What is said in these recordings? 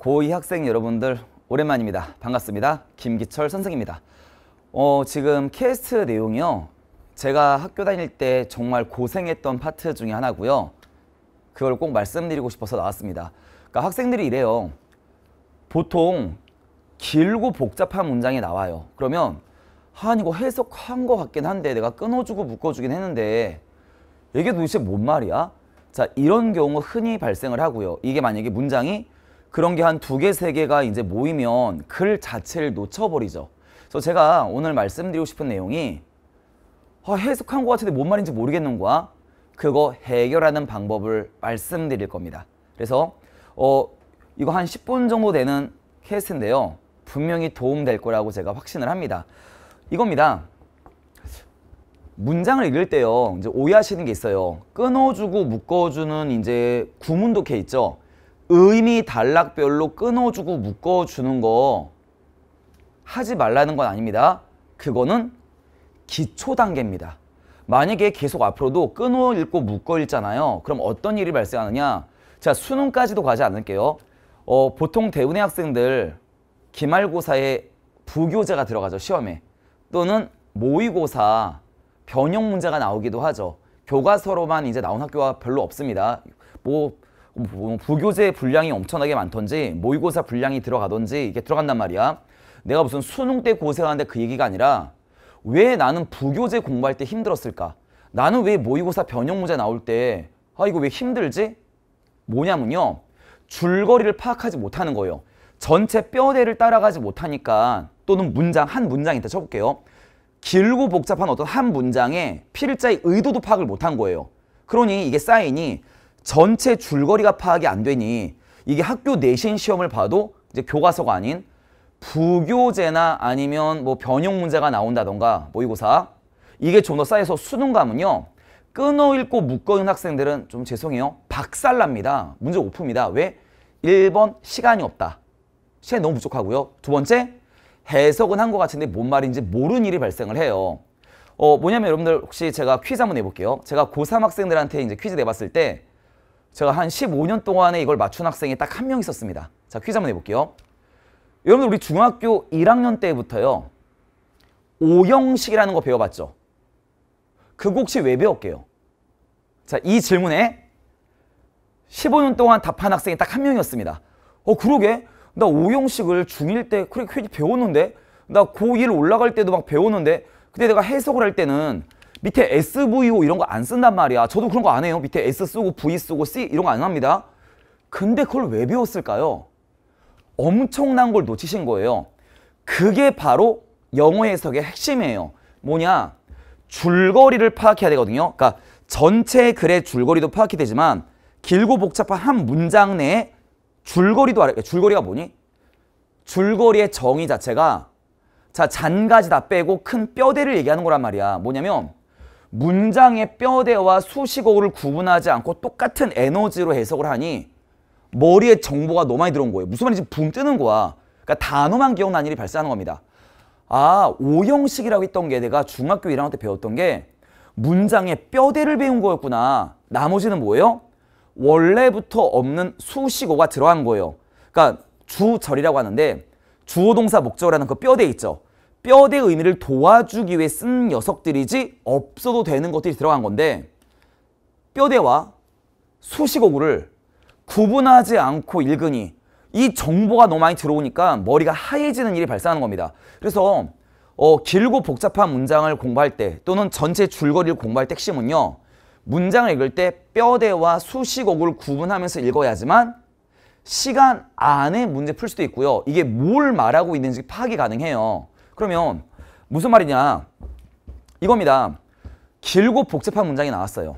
고2 학생 여러분들 오랜만입니다. 반갑습니다. 김기철 선생입니다. 어, 지금 캐스트 내용이요. 제가 학교 다닐 때 정말 고생했던 파트 중에 하나고요. 그걸 꼭 말씀드리고 싶어서 나왔습니다. 그러니까 학생들이 이래요. 보통 길고 복잡한 문장이 나와요. 그러면 한 아, 이거 해석한 것 같긴 한데 내가 끊어주고 묶어주긴 했는데 이게 도대체 뭔 말이야? 자 이런 경우 흔히 발생을 하고요. 이게 만약에 문장이 그런 게 한 두 개, 세 개가 이제 모이면 글 자체를 놓쳐버리죠. 그래서 제가 오늘 말씀드리고 싶은 내용이 아, 해석한 것 같은데 뭔 말인지 모르겠는 거야. 그거 해결하는 방법을 말씀드릴 겁니다. 그래서 어, 이거 한 10분 정도 되는 케이스인데요. 분명히 도움될 거라고 제가 확신을 합니다. 이겁니다. 문장을 읽을 때요. 이제 오해하시는 게 있어요. 끊어주고 묶어주는 이제 구문독해 있죠. 의미 단락별로 끊어주고 묶어주는 거 하지 말라는 건 아닙니다. 그거는 기초 단계입니다. 만약에 계속 앞으로도 끊어 읽고 묶어 읽잖아요. 그럼 어떤 일이 발생하느냐. 자, 수능까지도 가지 않을게요. 어, 보통 대운의 학생들 기말고사에 부교재가 들어가죠, 시험에. 또는 모의고사, 변형 문제가 나오기도 하죠. 교과서로만 이제 나온 학교가 별로 없습니다. 뭐뭐 부교재 분량이 엄청나게 많던지 모의고사 분량이 들어가던지 이게 들어간단 말이야. 내가 무슨 수능 때 고생하는데 그 얘기가 아니라 왜 나는 부교재 공부할 때 힘들었을까? 나는 왜 모의고사 변형 문제 나올 때 아 이거 왜 힘들지? 뭐냐면요. 줄거리를 파악하지 못하는 거예요. 전체 뼈대를 따라가지 못하니까 또는 문장 한 문장 이다 쳐볼게요. 길고 복잡한 어떤 한 문장에 필자의 의도도 파악을 못한 거예요. 그러니 이게 사인이 전체 줄거리가 파악이 안 되니 이게 학교 내신 시험을 봐도 이제 교과서가 아닌 부교재나 아니면 뭐 변형 문제가 나온다던가 모의고사 이게 좀더 쌓여서 수능감은요 끊어 읽고 묶어 읽는 학생들은 좀 죄송해요 박살납니다 문제 오프입니다 왜? 1번 시간이 없다 시간이 너무 부족하고요 두 번째 해석은 한 것 같은데 뭔 말인지 모르는 일이 발생을 해요 어 뭐냐면 여러분들 혹시 제가 퀴즈 한번 내볼게요 제가 고3 학생들한테 이제 퀴즈 내봤을 때 제가 한 15년 동안에 이걸 맞춘 학생이 딱 한 명 있었습니다. 자, 퀴즈 한번 해볼게요. 여러분 우리 중학교 1학년 때부터요. 오형식이라는 거 배워봤죠? 그거 혹시 왜 배웠게요? 자, 이 질문에 15년 동안 답한 학생이 딱 한 명이었습니다. 어, 그러게? 나 오형식을 중1 때 그렇게 배웠는데? 나 고1 올라갈 때도 막 배웠는데? 근데 내가 해석을 할 때는 밑에 SVO 이런 거 안 쓴단 말이야. 저도 그런 거 안 해요. 밑에 S 쓰고 V 쓰고 C 이런 거 안 합니다. 근데 그걸 왜 배웠을까요? 엄청난 걸 놓치신 거예요. 그게 바로 영어 해석의 핵심이에요. 뭐냐? 줄거리를 파악해야 되거든요. 그러니까 전체 글의 줄거리도 파악이 되지만 길고 복잡한 한 문장 내에 줄거리도 알아요. 줄거리가 뭐니? 줄거리의 정의 자체가 자 잔가지 다 빼고 큰 뼈대를 얘기하는 거란 말이야. 뭐냐면 문장의 뼈대와 수식어를 구분하지 않고 똑같은 에너지로 해석을 하니 머리에 정보가 너무 많이 들어온 거예요. 무슨 말인지 붕 뜨는 거야. 그러니까 단어만 기억나는 일이 발생하는 겁니다. 아, 오형식이라고 했던 게 내가 중학교 1학년 때 배웠던 게 문장의 뼈대를 배운 거였구나. 나머지는 뭐예요? 원래부터 없는 수식어가 들어간 거예요. 그러니까 주절이라고 하는데 주어동사 목적어라는 그 뼈대 있죠. 뼈의 의미를 도와주기 위해 쓴 녀석들이지 없어도 되는 것들이 들어간 건데 뼈대와 수식어구를 구분하지 않고 읽으니 이 정보가 너무 많이 들어오니까 머리가 하얘지는 일이 발생하는 겁니다. 그래서 어, 길고 복잡한 문장을 공부할 때 또는 전체 줄거리를 공부할 때 핵심은요. 문장을 읽을 때 뼈대와 수식어구를 구분하면서 읽어야지만 시간 안에 문제 풀 수도 있고요. 이게 뭘 말하고 있는지 파악이 가능해요. 그러면 무슨 말이냐 이겁니다. 길고 복잡한 문장이 나왔어요.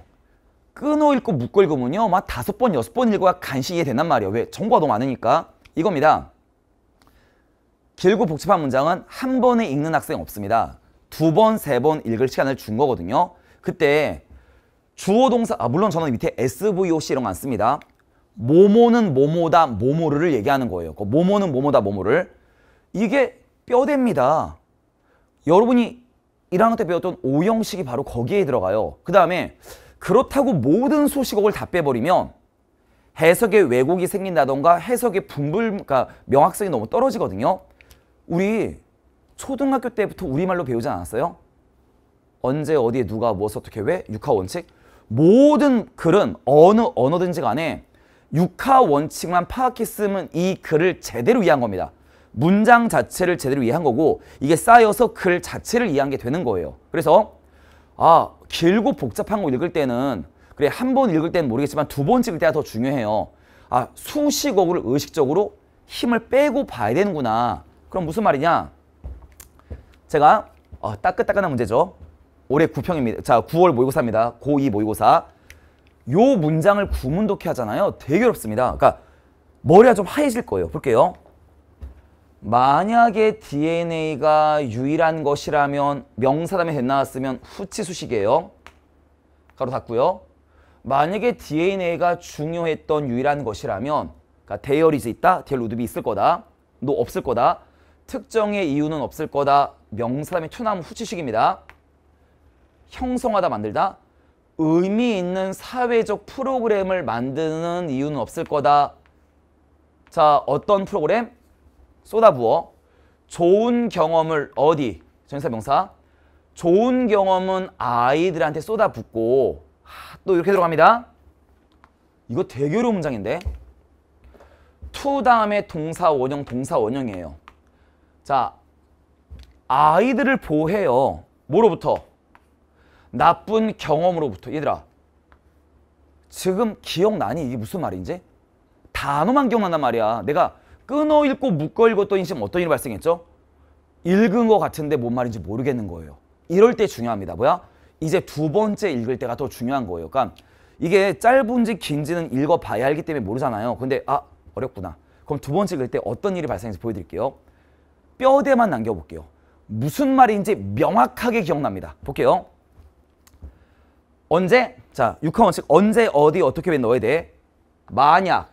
끊어 읽고 묶어 읽으면요. 막 다섯 번, 여섯 번 읽어야 간신히 이해된단 말이에요. 왜? 정보가 너무 많으니까. 이겁니다. 길고 복잡한 문장은 한 번에 읽는 학생 없습니다. 두 번, 세 번 읽을 시간을 준 거거든요. 그때 주어 동사, 아 물론 저는 밑에 SVOC 이런 거 안 씁니다. 모모는 모모다 모모를 얘기하는 거예요. 그 모모는 모모다 모모를. 이게 뼈대입니다. 여러분이 1학년 때 배웠던 O형식이 바로 거기에 들어가요. 그 다음에 그렇다고 모든 소식어를 다 빼버리면 해석의 왜곡이 생긴다던가 해석의 분불, 그러니까 명확성이 너무 떨어지거든요. 우리 초등학교 때부터 우리말로 배우지 않았어요? 언제 어디에 누가 무엇 어떻게 왜 육하 원칙 모든 글은 어느 언어든지 간에 육하 원칙만 파악했으면 이 글을 제대로 이해한 겁니다. 문장 자체를 제대로 이해한 거고 이게 쌓여서 글 자체를 이해한 게 되는 거예요. 그래서 아 길고 복잡한 거 읽을 때는 그래 한 번 읽을 때는 모르겠지만 두번 찍을 때가 더 중요해요. 아 수식어구를 의식적으로 힘을 빼고 봐야 되는구나. 그럼 무슨 말이냐? 제가 어, 따끈따끈한 문제죠. 올해 9평입니다. 자 9월 모의고사입니다. 고2 모의고사. 요 문장을 구문독해 하잖아요. 되게 어렵습니다. 그러니까 머리가 좀 하얘질 거예요. 볼게요. 만약에 DNA가 유일한 것이라면 명사라면 됐나왔으면 후치수식이에요. 가로 닫고요. 만약에 DNA가 중요했던 유일한 것이라면 그러니까 대열 이 있다. 대열 루드비 있을 거다. 너 없을 거다. 특정의 이유는 없을 거다. 명사라면 투남 후치식입니다. 형성하다 만들다. 의미 있는 사회적 프로그램을 만드는 이유는 없을 거다. 자, 어떤 프로그램? 쏟아부어 좋은 경험을 어디? 전사 명사. 좋은 경험은 아이들한테 쏟아붓고 하, 또 이렇게 들어갑니다. 이거 되게 어려운 문장인데. 투 다음에 동사 원형 동사 원형이에요. 자, 아이들을 보호해요. 뭐로부터? 나쁜 경험으로부터. 얘들아, 지금 기억나니? 이게 무슨 말인지? 단어만 기억난단 말이야. 내가 끊어 읽고 묶어 읽었던인 지금 어떤 일이 발생했죠? 읽은 것 같은데 뭔 말인지 모르겠는 거예요. 이럴 때 중요합니다. 뭐야? 이제 두 번째 읽을 때가 더 중요한 거예요. 그러니까 이게 짧은지 긴지는 읽어봐야 알기 때문에 모르잖아요. 근데 아 어렵구나. 그럼 두 번째 읽을 때 어떤 일이 발생했는지 보여드릴게요. 뼈대만 남겨볼게요. 무슨 말인지 명확하게 기억납니다. 볼게요. 언제? 자, 6화 원칙. 언제, 어디, 어떻게 왜 너에 대해? 만약,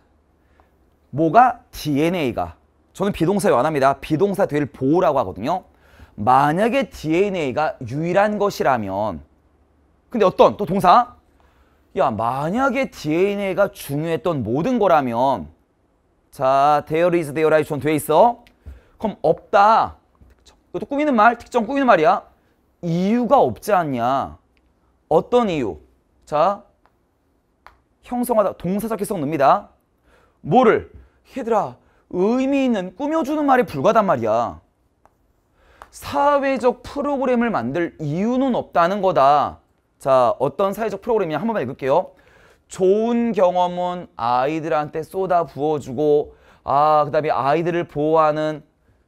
뭐가 DNA가 저는 비동사 에 완합니다. 비동사 뒤를 보호라고 하거든요. 만약에 DNA가 유일한 것이라면 근데 어떤 또 동사 야 만약에 DNA가 중요했던 모든 거라면 자 there is there is 돼 있어 그럼 없다 이것도 꾸미는 말 특정 꾸미는 말이야 이유가 없지 않냐 어떤 이유 자 형성하다 동사적 해석 놉니다 뭐를 얘들아 의미 있는 꾸며주는 말이불가단 말이야. 사회적 프로그램을 만들 이유는 없다는 거다. 자 어떤 사회적 프로그램이냐 한 번만 읽을게요. 좋은 경험은 아이들한테 쏟아 부어주고 아그 다음에 아이들을 보호하는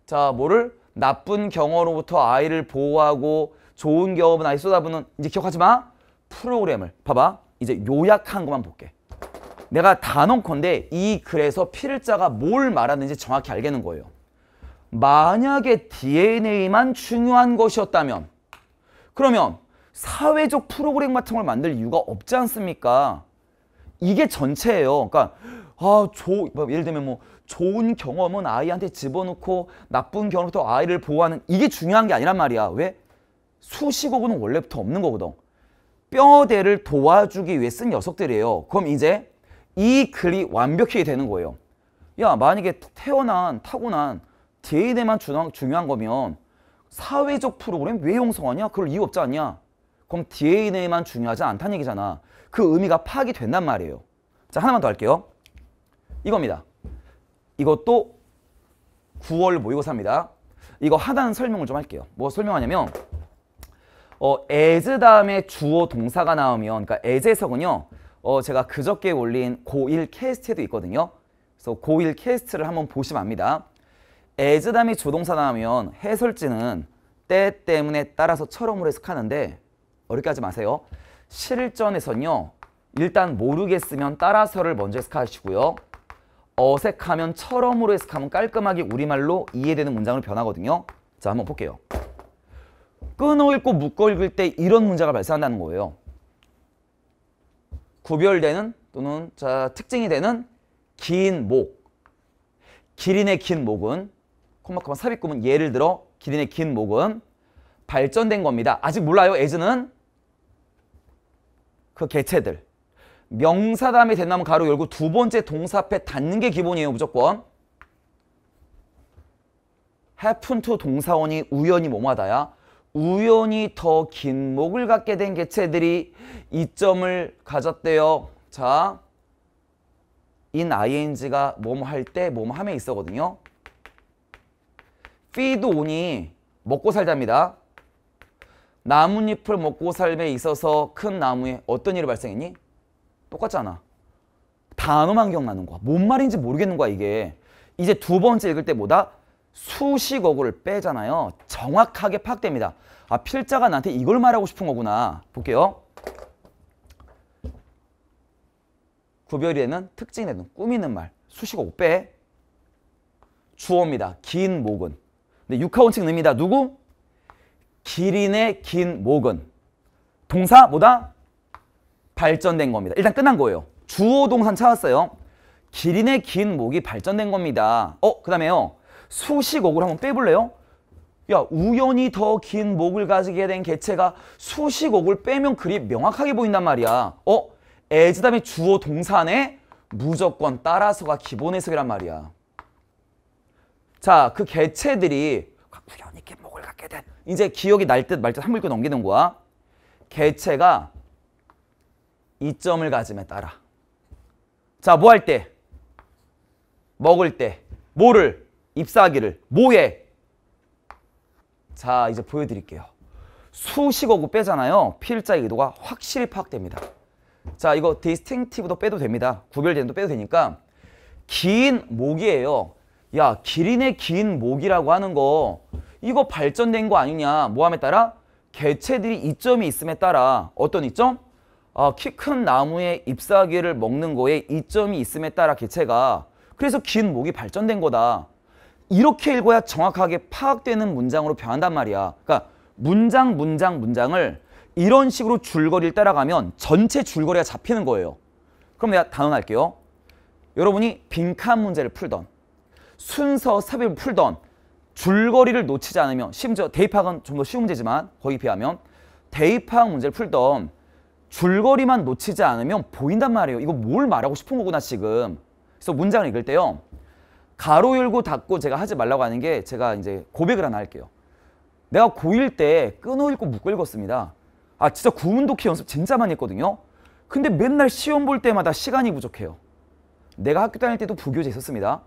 자 뭐를 나쁜 경험으로부터 아이를 보호하고 좋은 경험은 아이 쏟아부는 이제 기억하지 마 프로그램을 봐봐 이제 요약한 것만 볼게 내가 단언컨대 이 글에서 필자가뭘 말하는지 정확히 알겠는 거예요. 만약에 DNA만 중요한 것이었다면 그러면 사회적 프로그램 같은 걸 만들 이유가 없지 않습니까? 이게 전체예요. 그러니까 아, 조, 뭐 예를 들면 뭐 좋은 경험은 아이한테 집어넣고 나쁜 경험부터 아이를 보호하는 이게 중요한 게 아니란 말이야. 왜? 수식어구는 원래부터 없는 거거든. 뼈대를 도와주기 위해 쓴 녀석들이에요. 그럼 이제 이 글이 완벽히 되는 거예요. 야 만약에 태어난 타고난 DNA만 중요한, 중요한 거면 사회적 프로그램 왜 형성하냐? 그럴 이유 없지 않냐? 그럼 DNA만 중요하지 않다는 얘기잖아. 그 의미가 파악이 된단 말이에요. 자 하나만 더 할게요. 이겁니다. 이것도 9월 모의고사입니다. 이거 하단 설명을 좀 할게요. 뭐 설명하냐면 어, as 다음에 주어 동사가 나오면 그러니까 as에서는요. 어, 제가 그저께 올린 고1 캐스트에도 있거든요. 그래서 고1 캐스트를 한번 보시면 압니다. 에즈담이 조동사 나오면 해설지는 때 때문에 따라서 처럼으로 해석하는데 어렵게 하지 마세요. 실전에선요. 일단 모르겠으면 따라서를 먼저 해석하시고요. 어색하면 처럼으로 해석하면 깔끔하게 우리말로 이해되는 문장으로 변하거든요. 자, 한번 볼게요. 끊어 읽고 묶어 읽을 때 이런 문제가 발생한다는 거예요. 구별되는 또는 자, 특징이 되는 긴 목. 기린의 긴 목은 콤마콤마 삽입구문 예를 들어 기린의 긴 목은 발전된 겁니다. 아직 몰라요. 에즈는 그 개체들. 명사 다음에 된다면 가로 열고 두 번째 동사 앞에 닿는 게 기본이에요. 무조건. happen to 동사원이 우연히 몸하다야. 우연히 더 긴 목을 갖게 된 개체들이 이점을 가졌대요. 자, in ing가 몸할때 몸함에 있어거든요. feed on이 먹고 살자입니다. 나뭇잎을 먹고 삶에 있어서 큰 나무에 어떤 일이 발생했니? 똑같잖아. 단어만 기억나는 거야. 뭔 말인지 모르겠는 거야 이게. 이제 두 번째 읽을 때 뭐다? 수식어구를 빼잖아요. 정확하게 파악됩니다. 아, 필자가 나한테 이걸 말하고 싶은 거구나. 볼게요. 구별이 에는 특징이 되는 꾸미는 말. 수식 어구 빼. 주어입니다. 긴 목은. 근데 육하원칙 냅니다. 누구? 기린의 긴 목은. 동사 뭐다? 발전된 겁니다. 일단 끝난 거예요. 주어 동산 찾았어요. 기린의 긴 목이 발전된 겁니다. 어, 그 다음에요. 수식어구를 한번 빼볼래요? 야 우연히 더 긴 목을 가지게 된 개체가 수십억을 빼면 그리 명확하게 보인단 말이야. 어? 애즈담의 주어 동산에 무조건 따라서가 기본 해석이란 말이야. 자, 그 개체들이 우연히 긴 목을 갖게 된 이제 기억이 날 듯 말 듯 한번 고 넘기는 거야. 개체가 이점을 가짐에 따라 자, 뭐 할 때? 먹을 때. 뭐를? 입사하기를 뭐해? 자 이제 보여드릴게요. 수식어고 빼잖아요. 필자의 의도가 확실히 파악됩니다. 자 이거 디스팅티브도 빼도 됩니다. 구별된도 빼도 되니까 긴 목이에요. 야 기린의 긴 목이라고 하는 거 이거 발전된 거 아니냐 모함에 따라 개체들이 이점이 있음에 따라 어떤 이점? 아, 키큰 나무의 잎사귀를 먹는 거에 이점이 있음에 따라 개체가 그래서 긴 목이 발전된 거다 이렇게 읽어야 정확하게 파악되는 문장으로 변한단 말이야. 그러니까 문장, 문장, 문장을 이런 식으로 줄거리를 따라가면 전체 줄거리가 잡히는 거예요. 그럼 내가 단언할게요. 여러분이 빈칸 문제를 풀던 순서 삽입을 풀던 줄거리를 놓치지 않으면 심지어 대입학은 좀 더 쉬운 문제지만 거기 비하면 대입학 문제를 풀던 줄거리만 놓치지 않으면 보인단 말이에요. 이거 뭘 말하고 싶은 거구나 지금. 그래서 문장을 읽을 때요. 가로 열고 닫고 제가 하지 말라고 하는 게 제가 이제 고백을 하나 할게요. 내가 고1 때 끊어 읽고 묶어 읽었습니다. 아 진짜 구문독해 연습 진짜 많이 했거든요. 근데 맨날 시험 볼 때마다 시간이 부족해요. 내가 학교 다닐 때도 부교재 있었습니다.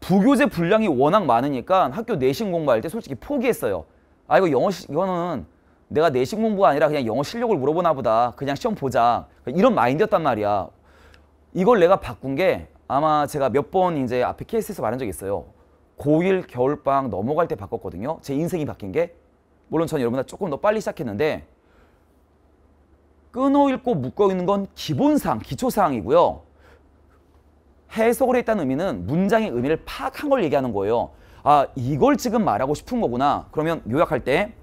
부교재 분량이 워낙 많으니까 학교 내신 공부할 때 솔직히 포기했어요. 아 이거 영어 시, 이거는 내가 내신 공부가 아니라 그냥 영어 실력을 물어보나 보다. 그냥 시험 보자. 이런 마인드였단 말이야. 이걸 내가 바꾼 게 아마 제가 몇 번 이제 앞에 케이스에서 말한 적이 있어요. 고1 겨울방 넘어갈 때 바꿨거든요. 제 인생이 바뀐 게. 물론 전여러분보 조금 더 빨리 시작했는데 끊어읽고 묶어있는 건 기본사항, 기초사항이고요. 해석을 했다는 의미는 문장의 의미를 파악한 걸 얘기하는 거예요. 아 이걸 지금 말하고 싶은 거구나. 그러면 요약할 때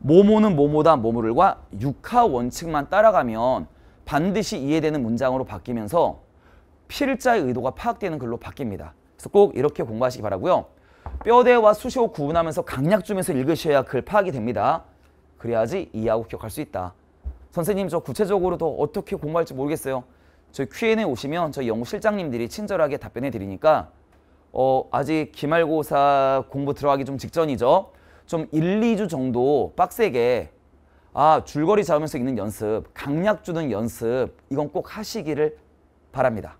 모모는 모모다 모모를과 육하 원칙만 따라가면 반드시 이해되는 문장으로 바뀌면서 필자의 의도가 파악되는 글로 바뀝니다. 그래서 꼭 이렇게 공부하시기 바라고요. 뼈대와 수시호 구분하면서 강약 주면서 읽으셔야 글 파악이 됩니다. 그래야지 이해하고 기억할 수 있다. 선생님 저 구체적으로 더 어떻게 공부할지 모르겠어요. 저희 Q&A 오시면 저희 영어 실장님들이 친절하게 답변해 드리니까 어, 아직 기말고사 공부 들어가기 좀 직전이죠. 좀 1, 2주 정도 빡세게 아 줄거리 잡으면서 읽는 연습, 강약 주는 연습 이건 꼭 하시기를 바랍니다.